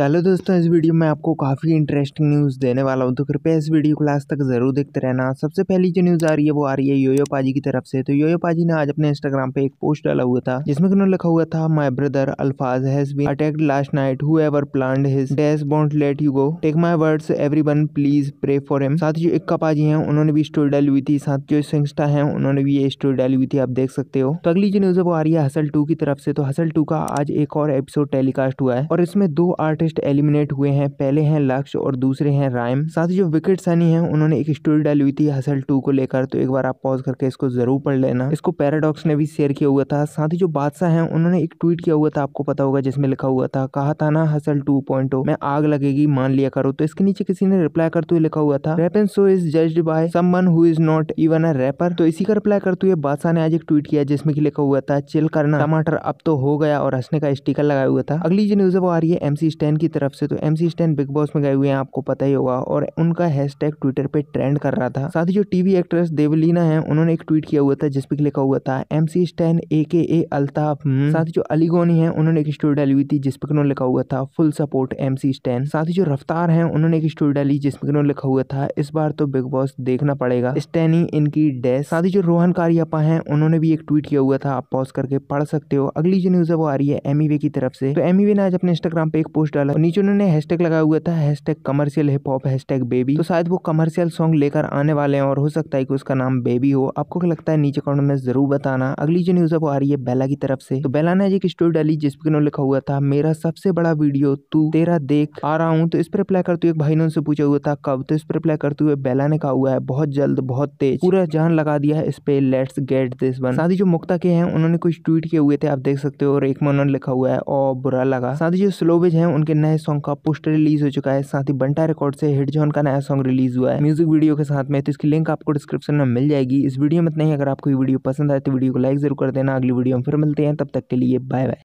चलो दोस्तों इस वीडियो में आपको काफ़ी इंटरेस्टिंग न्यूज़ देने वाला हूँ तो कृपया इस वीडियो को लास्ट तक ज़रूर देखते रहना सबसे पहली जो न्यूज़ आ रही है वो आ रही है योयो पाजी की तरफ से तो योयो पाजी ने आज अपने इंस्टाग्राम पे एक पोस्ट डाला हुआ था जिसमें उन्होंने लिखा हुआ था my brother Alfaaz has been attacked last night whoever plan his dash won't let you go take my words everyone please pray for him साथ जो इक्का पाजी है उन्होंने भी स्टोरी डाली हुई थी साथ जो सिंगस्टा है उन्होंने भी ये स्टोरी डाली हुई थी आप देख सकते हो तो अगली जो न्यूज़ है वो आ रही है हसल टू की तरफ से तो हसल टू का आज एक और एपिसोड टेलीकास्ट हुआ है और इसमें दो आर्टिस्ट साइंटिस्ट एलिमिनेट हुए हैं पहले हैं लक्ष्य और दूसरे हैं रायम साथ ही जो विकेट सनी है उन्होंने एक स्टोरी डाली हुई थी हसल टू को लेकर तो एक बार आप पॉज करके इसको जरूर पढ़ लेना इसको पैराडॉक्स ने भी शेयर किया हुआ था साथ ही जो बादशाह है उन्होंने एक ट्वीट किया हुआ था आपको पता होगा जिसमें लिखा हुआ था कहा था ना हसल टू पॉइंट में आग लगेगी मान लिया करो तो इसके नीचे किसी ने रिप्लाई करते हुए लिखा हुआ था rap show is judged by someone who is not even a rapper तो इसी का रिप्लाई करते हुए बादशाह ने आज एक ट्वीट किया जिसमें की लिखा हुआ था चिल करना टमाटर अब तो हो गया और हंसने का स्टिकर लगाया हुआ था अगली जो न्यूज वो आ रही है एमसी स्टैन उनकी तरफ से तो एम सी स्टैन बिग बॉस में गए हुए हैं आपको पता ही होगा और उनका हैशटैग ट्विटर पे ट्रेंड कर रहा था साथ ही जो टीवी एक्ट्रेस देवलीना है उन्होंने एक ट्वीट किया हुआ था जिसपे लिखा हुआ था एम सी स्टैन ए के ए अल्ताफ हम्म। साथ ही जो अलीगोनी है उन्होंने एक स्टोरी डाली हुई थी जिसपे उन्होंने लिखा हुआ था full support M C Stan साथ ही जो रफ्तार है उन्होंने एक स्टोरी डाली जिसपे उन्होंने लिखा हुआ था इस बार तो बिग बॉस देखना पड़ेगा स्टैनी इनकी डेस्क साथ ही जो रोहन कारियापा है उन्होंने भी एक ट्वीट किया हुआ था आप पॉज करके पढ़ सकते हो अगली जो न्यूज है वो आ रही है एमीवे e की तरफ से तो एमीवे e ने आज अपने इंस्टाग्राम पे एक पोस्ट डाला नीचे उन्होंने हैशटैग लगाया हुआ था hashtag commercial hip hop hashtag baby तो शायद वो कमर्शियल सॉन्ग लेकर आने वाले हैं और हो सकता है कि उसका नाम बेबी हो आपको क्या लगता है नीचे कमेंट में जरूर बताना अगली जो न्यूज है वो आ रही है बेला की तरफ से तो बेला ने एक स्टोरी डाली जिसपे उन्होंने लिखा हुआ था मेरा सबसे बड़ा वीडियो तू तेरा देख आ रहा हूँ तो इस पर रिप्लाई करते हुए एक भाई ने उनसे पूछा हुआ था कब तो इस पर रिप्लाई करते हुए बेला ने कहा हुआ है बहुत जल्द बहुत तेज पूरा जान लगा दिया है इस पे लेट्स गेट दिस वन साथ ही जो मुक्ता के हैं उन्होंने कुछ ट्वीट किए हुए थे आप देख सकते हो और एक में उन्होंने लिखा हुआ है और बुरा लगा साथ ही जो स्लोवेज है उनके के नए सॉन्ग का पोस्टर रिलीज हो चुका है साथ ही बंटा रिकॉर्ड से हिट जोन का नया सॉन्ग रिलीज हुआ है म्यूजिक वीडियो के साथ में तो इसकी लिंक आपको डिस्क्रिप्शन में मिल जाएगी इस वीडियो में नहीं अगर आपको वीडियो पसंद आए तो वीडियो को लाइक जरूर कर देना अगली वीडियो में फिर मिलते हैं तब तक के लिए बाय बाय